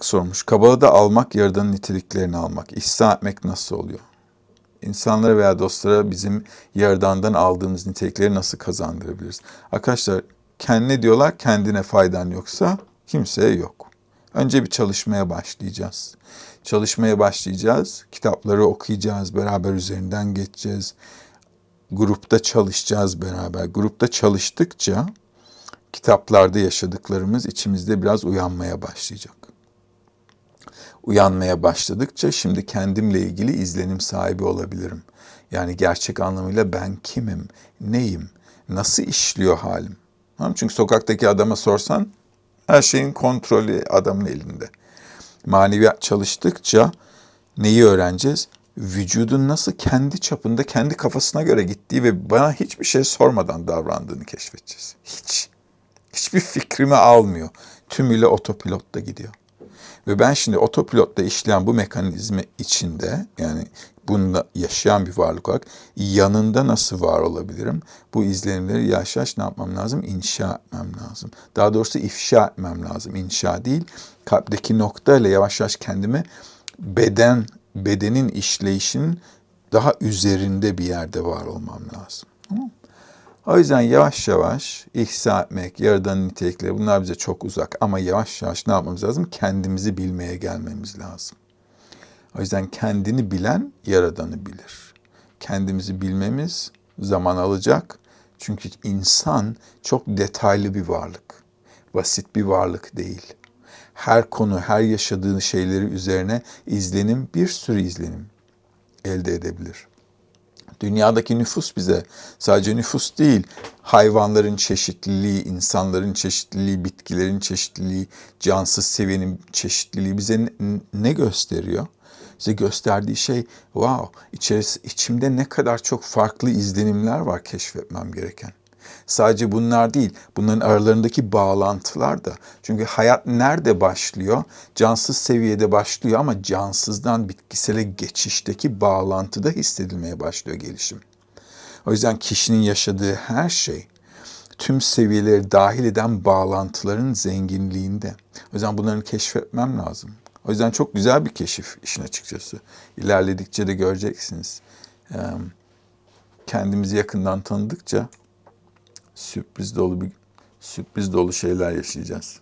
sormuş. Kabalı da almak yaradanın niteliklerini almak. İhsan etmek nasıl oluyor? İnsanlara veya dostlara bizim yaradandan aldığımız nitelikleri nasıl kazandırabiliriz? Arkadaşlar kendine diyorlar kendine faydan yoksa kimseye yok. Önce bir çalışmaya başlayacağız. Çalışmaya başlayacağız. Kitapları okuyacağız. Beraber üzerinden geçeceğiz. Grupta çalışacağız beraber. Grupta çalıştıkça kitaplarda yaşadıklarımız içimizde biraz uyanmaya başlayacak. Uyanmaya başladıkça şimdi kendimle ilgili izlenim sahibi olabilirim. Yani gerçek anlamıyla ben kimim, neyim, nasıl işliyor halim? Tamam? Çünkü sokaktaki adama sorsan her şeyin kontrolü adamın elinde. Maneviyat çalıştıkça neyi öğreneceğiz? Vücudun nasıl kendi çapında, kendi kafasına göre gittiği ve bana hiçbir şey sormadan davrandığını keşfedeceğiz. Hiç. Hiçbir fikrimi almıyor. Tümüyle otopilotta gidiyor. Ve ben şimdi otopilotla işleyen bu mekanizmi içinde yani bunda yaşayan bir varlık olarak yanında nasıl var olabilirim? Bu izlenimleri yavaş yavaş ne yapmam lazım? İnşa etmem lazım. Daha doğrusu ifşa etmem lazım. İnşa değil. Kalpteki nokta ile yavaş yavaş kendimi beden, bedenin işleyişinin daha üzerinde bir yerde var olmam lazım. O yüzden yavaş yavaş ihsa etmek, yaradan nitelikleri bunlar bize çok uzak. Ama yavaş yavaş ne yapmamız lazım? Kendimizi bilmeye gelmemiz lazım. O yüzden kendini bilen yaradanı bilir. Kendimizi bilmemiz zaman alacak. Çünkü insan çok detaylı bir varlık. Basit bir varlık değil. Her konu, her yaşadığı şeyleri üzerine izlenim, bir sürü izlenim elde edebilir. Dünyadaki nüfus bize sadece nüfus değil, hayvanların çeşitliliği, insanların çeşitliliği, bitkilerin çeşitliliği, cansız seviyenin çeşitliliği bize ne gösteriyor? Bize gösterdiği şey, wow, içeris, içimde ne kadar çok farklı izlenimler var keşfetmem gereken. Sadece bunlar değil, bunların aralarındaki bağlantılar da. Çünkü hayat nerede başlıyor? Cansız seviyede başlıyor ama cansızdan bitkisele geçişteki bağlantıda hissedilmeye başlıyor gelişim. O yüzden kişinin yaşadığı her şey tüm seviyeleri dahil eden bağlantıların zenginliğinde. O yüzden bunların keşfetmem lazım. O yüzden çok güzel bir keşif işin açıkçası. İlerledikçe de göreceksiniz. Kendimizi yakından tanıdıkça sürpriz dolu bir sürpriz dolu şeyler yaşayacağız.